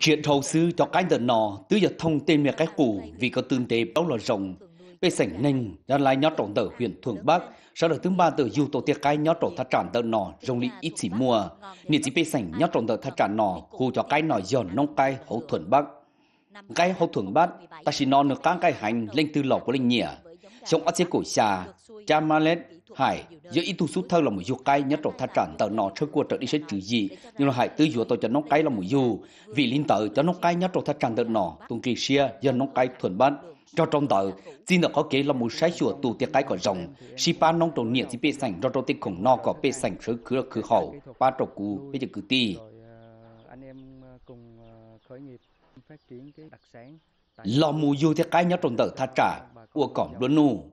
Chuyện thầu sư cho cái đợt nọ, tứ giờ thông tin về cái củ vì có tương tế báo là rồng. Bê sảnh ninh, ra lai nhó trọng tờ huyện Thường Bắc, sau đó thứ ba tờ dù tổ tiết cái nhó trọng thắt tràn tờ nọ, rồng lý ít chỉ mua. Nếu chỉ bê sảnh nhó trọng tờ thắt tràn nọ, khu cho cái nọ giòn nông cái hậu thuận Bắc. Cái hậu thuận Bắc, ta chỉ nọ được các cái hành lên tư lọc của linh nhỉa, sống ở cổ xa cha ma lên hải giữa ít tu sút thơ là một du cay nhất trộn thắt trần tờ nọ sơ qua trở đi sẽ chữ gì nhưng là hải tư dùa tôi cho nó cay là một du vì linh tờ cho nó cay nhất trộn thắt trần tờ nọ tung kỳ xia do nó cay thuần ban cho trong tờ xin được có kế là một sai chùa tù tiệc cái của rồng si pa nông trộn nhiệt thì bê sành cho trộn tiệc khổng nọ có bê sành sớ cứ cứ hậu ba trộn cù bây giờ cứ ti à, anh em cùng à, khởi nghiệp phát triển cái đặc sản lò mù dù thì cái nhất trong tờ thắt trả của cổng đuôn nụ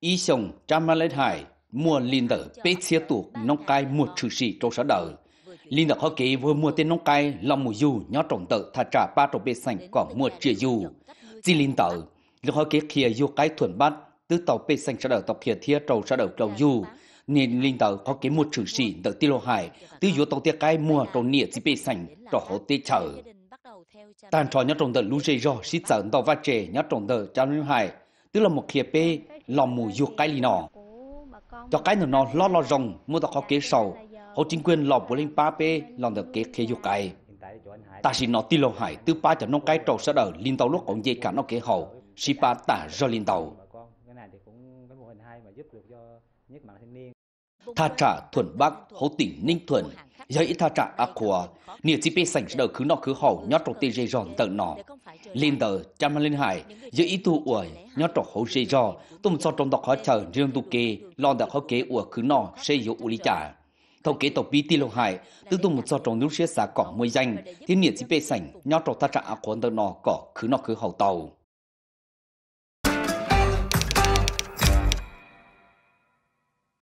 ý sông trăm lên hải mua linh tờ bế xe tụ nông cai một trừ sĩ trong sở đời linh tờ họ kế vừa mua tên nông cai lò mù dù nhỏ trong tờ thắt trả ba trong bế sành còn mua chia dù chỉ linh tờ lúc họ kế kia dù cái thuần bắt từ tàu bế sành sở đời tộc kia thiết trầu sở đời cầu dù nên linh tờ có kế một trừ sĩ tờ tiêu hải từ dù tàu tiết cái mua trong nia chỉ bế sành trò họ tê chở Tàn trò nhất trọng tờ lưu dây rò xí tờ tàu và trẻ nhất trọng tờ trong lưu hải, tức là một khía bê lòng mù dục cái lì nọ. Cho cái nữa nó lo lo rồng mua tàu khó kế sầu, hậu chính quyền lọc bố lên ba bê lòng được kế khía dục cái. Ta xin nó tin lộ hải từ ba cho nó cái trầu sẽ đỡ linh tàu lúc còn dây cả nó kế hậu, xí ba tả do linh tàu. Tha trả thuần Bắc, hậu tỉnh Ninh Thuần, giờ ít tha trả ác của nhiều chỉ biết sảnh đời cứ nó cứ hậu nhót trong tê dây giòn tận nọ lên tờ chăm lên hải giờ ít tu uổi nhót trong hậu dây giò tôm cho trong đọc họ chờ riêng tu kê lo đọc khó kế uổi cứ nọ xây dụ lý trả thâu kế tộc bí ti lâu hải tư tung một do trong nước xía xả cỏ mới danh thiên nhiệt chỉ bê sảnh nhót trong tha trả ác của tận nọ cỏ cứ nọ cứ hậu tàu